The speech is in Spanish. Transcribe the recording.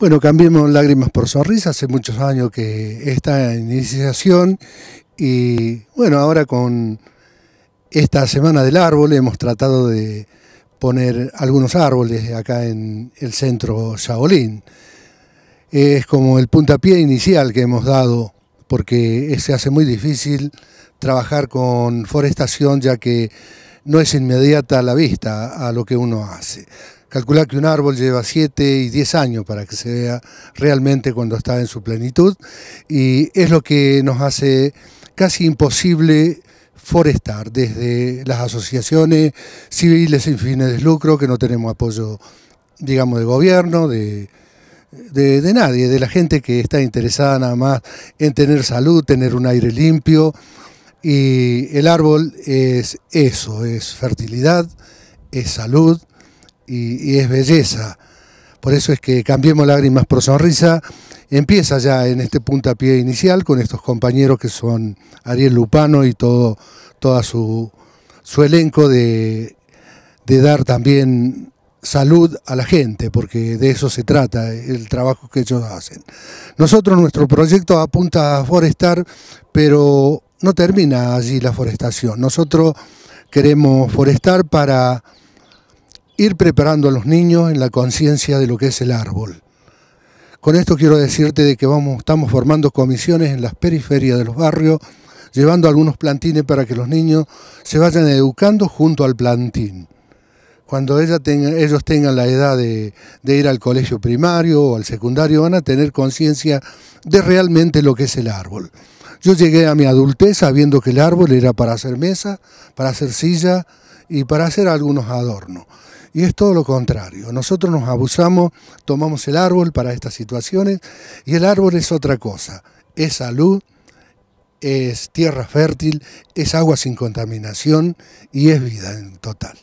Bueno, cambiemos lágrimas por sonrisas. Hace muchos años que esta iniciación y bueno, ahora con esta semana del árbol hemos tratado de poner algunos árboles acá en el centro Shaolin. Es como el puntapié inicial que hemos dado porque se hace muy difícil trabajar con forestación ya que no es inmediata la vista a lo que uno hace. Calcular que un árbol lleva 7 y 10 años para que se vea realmente cuando está en su plenitud y es lo que nos hace casi imposible forestar desde las asociaciones civiles sin fines de lucro que no tenemos apoyo, digamos, de gobierno, de, de, de, nadie, de la gente que está interesada nada más en tener salud, tener un aire limpio. Y el árbol es eso, es fertilidad, es salud, y, es belleza. Por eso es que Cambiemos Lágrimas por Sonrisa empieza ya en este puntapié inicial con estos compañeros que son Ariel Lupano y todo toda su, su elenco de, dar también salud a la gente, porque de eso se trata el trabajo que ellos hacen. Nosotros, nuestro proyecto apunta a forestar, pero no termina allí la forestación. Nosotros queremos forestar para ir preparando a los niños en la conciencia de lo que es el árbol. Con esto quiero decirte de que vamos, estamos formando comisiones en las periferias de los barrios, llevando algunos plantines para que los niños se vayan educando junto al plantín. Cuando ellos tengan la edad de, de ir al colegio primario o al secundario, van a tener conciencia de realmente lo que es el árbol. Yo llegué a mi adultez sabiendo que el árbol era para hacer mesa, para hacer silla y para hacer algunos adornos. Y es todo lo contrario. Nosotros nos abusamos, tomamos el árbol para estas situaciones y el árbol es otra cosa. Es salud, es tierra fértil, es agua sin contaminación y es vida en total.